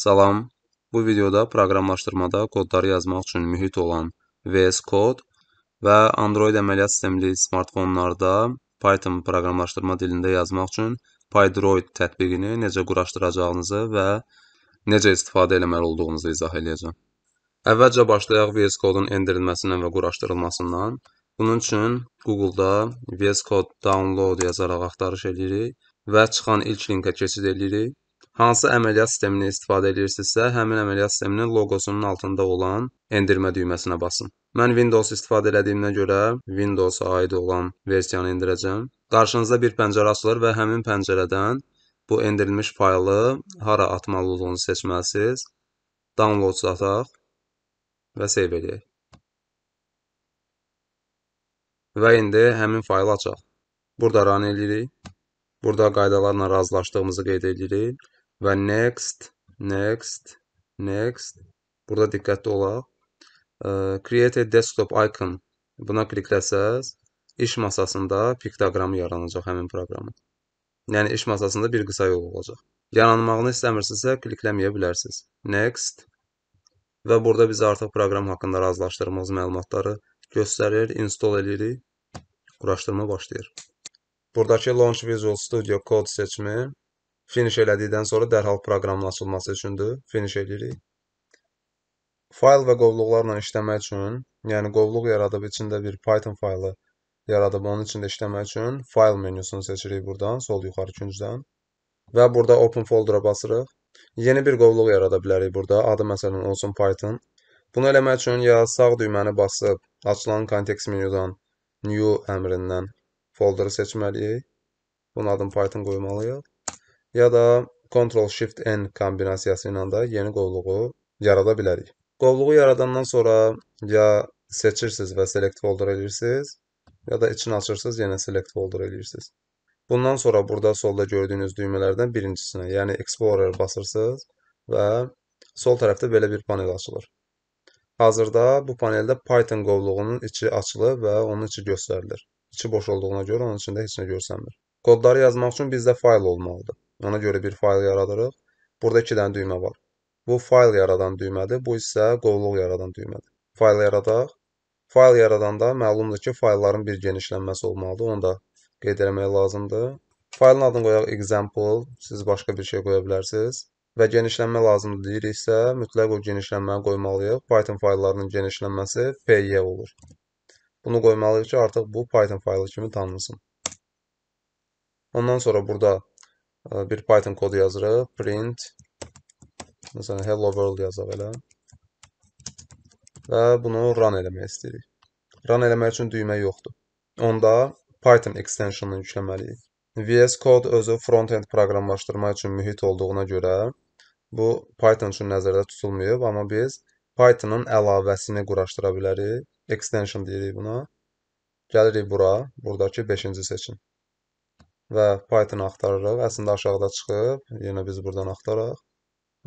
Salam, bu videoda proqramlaşdırmada kodları yazmaq üçün mühit olan VS Code və Android əməliyyat sistemli smartfonlarda Python proqramlaşdırma dilində yazmaq üçün PyDroid tətbiqini necə quraşdıracağınızı və necə istifadə etməli olduğunuzu izah edəcəm. Əvvəlcə başlayaq VS Code-un endirilməsindən və quraşdırılmasından. Bunun üçün Google-da VS Code download yazaraq axtarış edirik və çıxan ilk linkə keçid edirik. Hansı əməliyyat sistemindən istifadə edirsinizsə, həmin əməliyyat sisteminin loqosunun altında olan endirmə düyməsinə basın. Mən Windows istifadə elədiyimə görə Windows-a aid olan versiyanı endirəcəm. Qarşınıza bir pəncərə açılır və həmin pəncərədən bu endirilmiş faylı hara atmalı olduğunu seçməlisiniz. Downloads ataq və save edək. Və indi həmin faylı açaq. Burada run edirik. Burada qaydalarla razılaşdığımızı qeyd edirik. Və next, next, next. Burada diqqətli olaq. Create a desktop icon. Buna klikləsəz, iş masasında piktoqramı yaranacaq həmin proqramın. Yəni iş masasında bir qısa yol olacaq. Yaranmağını istəmirsinizsə klikləməyə bilərsiniz. Next və burada biz artıq proqram haqqında razılaşdırdığımız məlumatları göstərir, install edirik, quraşdırma başlayır. Buradakı Launch Visual Studio kod seçimi Finish elədikdən sonra dərhal proqramın açılması üçündür. Finish eləyirik. Fayl və qovluqlarla işləmək üçün, yəni qovluq yaradıb içində bir Python faylı yaradıb onun içində işləmək üçün File menüsünü seçirik buradan, sol yuxarı küncdən. Və burada Open Folder-a basırıq. Yeni bir qovluq yarada bilərik burada. Adı məsələn olsun Python. Bunu eləmək üçün ya sağ düyməni basıb açılan kontekst menyudan New əmrindən folderı seçməliyik. Bunun adını Python qoymalıyıq ya da Ctrl-Shift-N kombinasiyası ilə də yeni qovluğu yarada bilərik. Qovluğu yaradandan sonra ya seçirsiniz və select folder edirsiniz, ya da içini açırsınız, yenə select folder edirsiniz. Bundan sonra burada solda gördüyünüz düymələrdən birincisinə, yəni Explorer basırsınız və sol tərəfdə belə bir panel açılır. Hazırda bu paneldə Python qovluğunun içi açılıb və onun içi göstərilir. İçi boş olduğuna görə onun içində heç nə görsənmir. Kodları yazmaq üçün bizdə fayl olmalıdır. Ona görə bir fayl yaradırıq. Burada iki dənə düymə var. Bu fayl yaradan düymədir, bu isə qovluq yaradan düymədir. Fayl yaradaq. Fayl yaradanda məlumdur ki, faylların bir genişlənməsi olmalıdır. Onu da qeyd eləmək lazımdır. Faylın adını qoyaq example, siz başqa bir şey qoya bilərsiniz. Və genişlənmə lazımdır deyiriksə, mütləq o genişlənməni qoymalıyıq. Python fayllarının genişlənməsi PY olur. Bunu qoymalıyıq ki, artıq bu Python faylı kimi tanınsın. Ondan sonra burada bir Python kod yazırıq. Print məsələn hello world yazaq elə. Və bunu run eləmək istəyirik. Run eləmək üçün düymə yoxdur. Onda Python extensionını yükləməliyik. VS Code özü frontend proqramlaşdırma üçün mühit olduğuna görə bu Python üçün nəzərdə tutulmayıb, amma biz Pythonın əlavəsini quraşdıra bilərik. Extension deyirik buna. Gəlirik bura, buradakı 5-ci seçim və Python axtarırıq. Əslində aşağıda çıxıb, yenə biz buradan axtaraq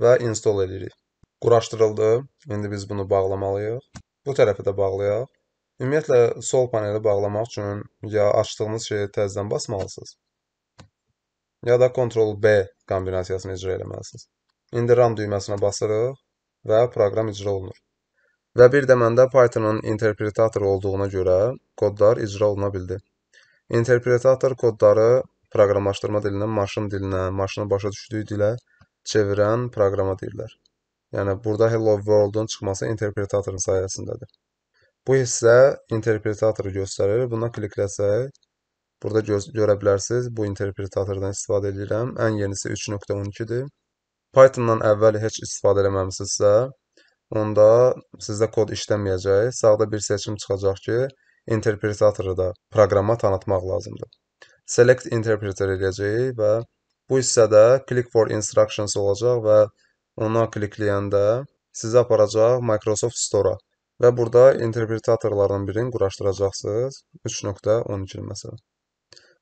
və install edirik. Quraşdırıldı. İndi biz bunu bağlamalıyıq. Bu tərəfi də bağlayaq. Ümumiyyətlə sol paneli bağlamaq üçün ya açdığınız şeyi təzədən basmalısınız, ya da Ctrl B kombinasiyasını icra eləməlisiniz. İndi RAM düyməsinə basırıq və proqram icra olunur. Və bir də məndə Python-ın interpretator olduğuna görə kodlar icra oluna bildi. İnterpretator kodları proqramlaşdırma dilindən maşın dilinə, maşının başa düşdüyü dilə çevirən proqrama deyirlər. Yəni burada Hello World-un çıxması interpretatorun sayəsindədir. Bu hissə interpretatoru göstərir. Buna klikləsək, burada gö görə bilərsiniz. Bu interpretatordan istifadə edirəm. Ən yenisi 3.12-dir. Pythondan əvvəl heç istifadə eləməmisinizsə, onda sizdə kod işləməyəcək. Sağda bir seçim çıxacaq ki, interpretatorı da proqrama tanıtmaq lazımdır. Select interpreter eləyəcəyik və bu hissədə click for instructions olacaq və ona klikləyəndə sizi aparacaq Microsoft Store-a və burada interpretatorlardan birini quraşdıracaqsınız 3.12 məsələn.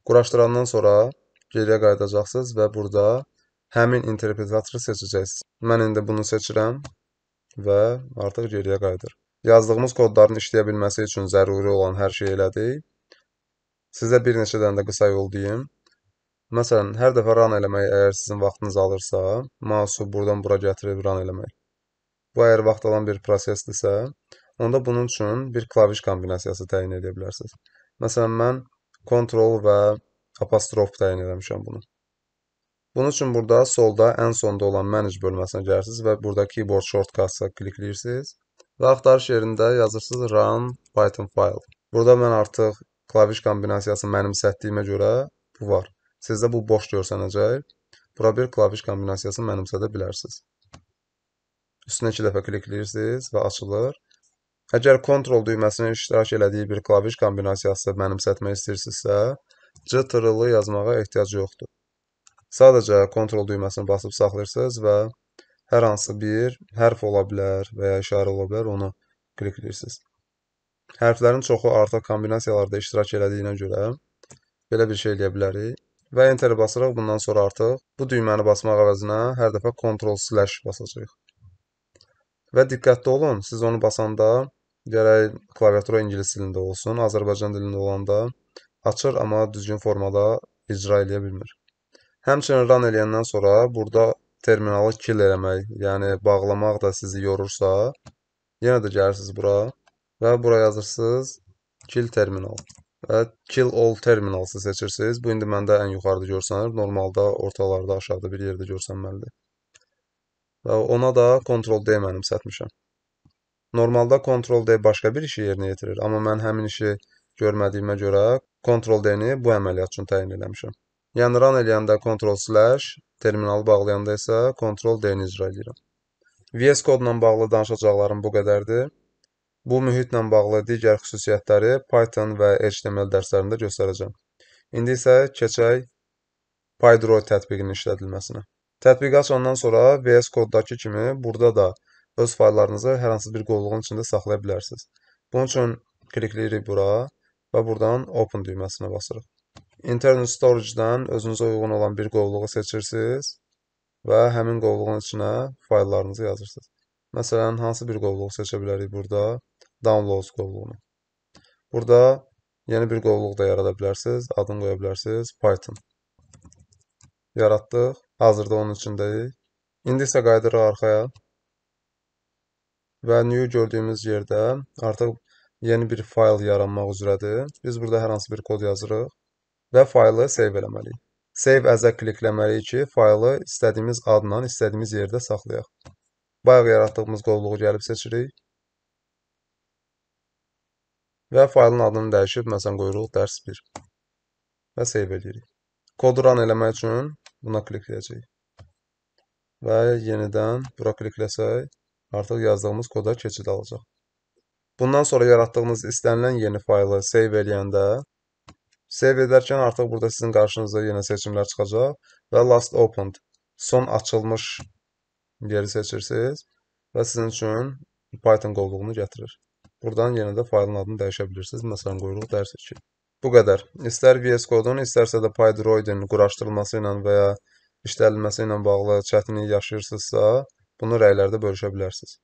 Quraşdırandan sonra geriyə qayıdacaqsınız və burada həmin interpretatoru seçəcəksiniz. Mən indi bunu seçirəm və artıq geriyə qayıdır. Yazdığımız kodların işləyə bilməsi üçün zəruri olan hər şey elədik. Sizə bir neçə dənə də qısa yol deyim. Məsələn, hər dəfə run eləmək əgər sizin vaxtınız alırsa, mausu buradan bura gətirib run eləmək. Bu əgər vaxt alan bir prosesdirsə, onda bunun üçün bir klaviş kombinasiyası təyin edə bilərsiniz. Məsələn, mən Ctrl və apostrof təyin eləmişəm bunu. Bunun üçün burada solda ən sonda olan Manage bölməsinə gəlirsiniz və burada Keyboard Shortcuts-a klikləyirsiniz. Və axtarış yerində yazırsınız run Python file. Burada mən artıq klaviş kombinasiyasını mənimsətdiyimə görə bu var. Sizdə bu boş görsənəcək. Bura bir klaviş kombinasiyasını mənimsədə bilərsiniz. Üstünə iki dəfə klikləyirsiniz və açılır. Əgər kontrol düyməsinin iştirak elədiyi bir klaviş kombinasiyası mənimsətmək istəyirsinizsə, cıtırılı yazmağa ehtiyac yoxdur. Sadəcə kontrol düyməsini basıb saxlayırsınız və hər hansı bir hərf ola bilər və ya işarə ola bilər, ona klikləyirsiniz. Hərflərin çoxu artıq kombinasiyalarda iştirak elədiyinə görə belə bir şey eləyə bilərik və Enter basıraq bundan sonra artıq bu düyməni basmaq əvəzinə hər dəfə Ctrl slash basacağıq. Və diqqətli olun, siz onu basanda gərək klaviatura ingilis dilində olsun, Azərbaycan dilində olanda açır, amma düzgün formada icra eləyə bilmir. Həmçinin run eləyəndən sonra burada terminalı kill eləmək, yəni bağlamaq da sizi yorursa, yenə də gəlirsiniz bura və bura yazırsınız kill terminal və kill all terminalsı seçirsiniz. Bu indi məndə ən yuxarıda görsənir, normalda ortalarda aşağıda bir yerdə görsənməlidir. Və ona da Ctrl D mənimsətmişəm. Normalda Ctrl D başqa bir işi yerinə yetirir, amma mən həmin işi görmədiyimə görə Ctrl D-ni bu əməliyyat üçün təyin eləmişəm. Yəni run eləyəndə Ctrl slash Terminalı bağlayanda isə Ctrl D-ni icra edirəm. VS kodla bağlı danışacaqlarım bu qədərdir. Bu mühitlə bağlı digər xüsusiyyətləri Python və HTML dərslərində göstərəcəm. İndi isə keçək PyDraw tətbiqinin işlədilməsinə. Tətbiq açandan sonra VS Code-dakı kimi burada da öz fayllarınızı hər hansı bir qovluğun içində saxlaya bilərsiniz. Bunun üçün klikləyirik bura və buradan Open düyməsinə basırıq. Internal storage-dan özünüzə uyğun olan bir qovluğu seçirsiniz və həmin qovluğun içinə fayllarınızı yazırsınız. Məsələn, hansı bir qovluğu seçə bilərik burada? Downloads qovluğunu. Burada yeni bir qovluq da yarada bilərsiniz. Adını qoya bilərsiniz Python. Yaratdıq. Hazırda onun içindəyik. İndi isə qaydırıq arxaya. Və new gördüyümüz yerdə artıq yeni bir fayl yaranmaq üzrədir. Biz burada hər hansı bir kod yazırıq və faylı save eləməliyik. Save as-a klikləməliyik ki, faylı istədiyimiz adla istədiyimiz yerdə saxlayaq. Bayaq yaratdığımız qovluğu gəlib seçirik. Və faylın adını dəyişib, məsələn, qoyuruq dərs 1 və save edirik. Kodu run eləmək üçün buna klikləyəcəyik. Və yenidən bura klikləsək, artıq yazdığımız koda keçid alacaq. Bundan sonra yaratdığınız istənilən yeni faylı save eləyəndə Save edərkən artıq burada sizin qarşınıza yenə seçimlər çıxacaq və last opened, son açılmış yeri seçirsiniz və sizin üçün Python qovluğunu gətirir. Buradan yenə də faylın adını dəyişə bilirsiniz. Məsələn, qoyuruq dərs 2. Bu qədər. İstər VS Code-un, istərsə də PyDroid-in quraşdırılması ilə və ya işlənilməsi ilə bağlı çətinlik yaşayırsınızsa, bunu rəylərdə bölüşə bilərsiniz.